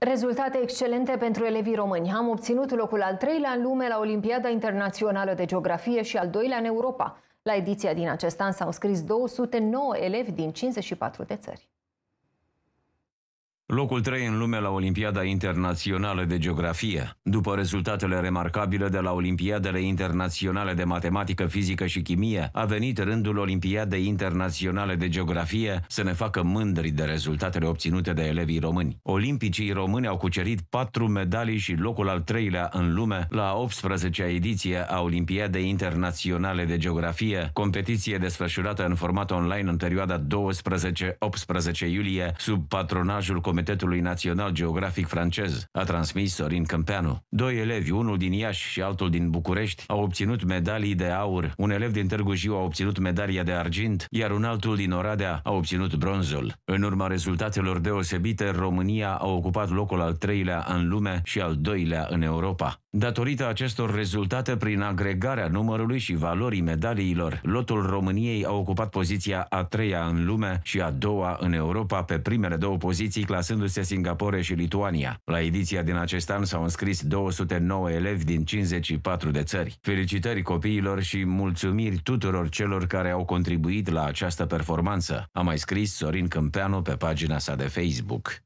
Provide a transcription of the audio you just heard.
Rezultate excelente pentru elevii români. Am obținut locul al treilea în lume la Olimpiada Internațională de Geografie și al doilea în Europa. La ediția din acest an s-au scris 209 elevi din 54 de țări. Locul 3 în lume la Olimpiada Internațională de Geografie. După rezultatele remarcabile de la Olimpiadele Internaționale de Matematică, Fizică și Chimie, a venit rândul Olimpiadei Internaționale de Geografie să ne facă mândri de rezultatele obținute de elevii români. Olimpicii români au cucerit patru medalii și locul al treilea în lume la 18-a ediție a Olimpiadei Internaționale de Geografie, competiție desfășurată în format online în perioada 12-18 iulie sub patronajul Comisiei Comitetului Național Geografic francez, a transmis Sorin Câmpeanu. Doi elevi, unul din Iași și altul din București, au obținut medalii de aur. Un elev din Târgu Jiu a obținut medalia de argint, iar un altul din Oradea a obținut bronzul. În urma rezultatelor deosebite, România a ocupat locul al treilea în lume și al doilea în Europa. Datorită acestor rezultate, prin agregarea numărului și valorii medaliilor, lotul României a ocupat poziția a treia în lume și a doua în Europa, pe primele două poziții, clasându-se Singapore și Lituania. La ediția din acest an s-au înscris 209 elevi din 54 de țări. Felicitări copiilor și mulțumiri tuturor celor care au contribuit la această performanță, a mai scris Sorin Câmpeanu pe pagina sa de Facebook.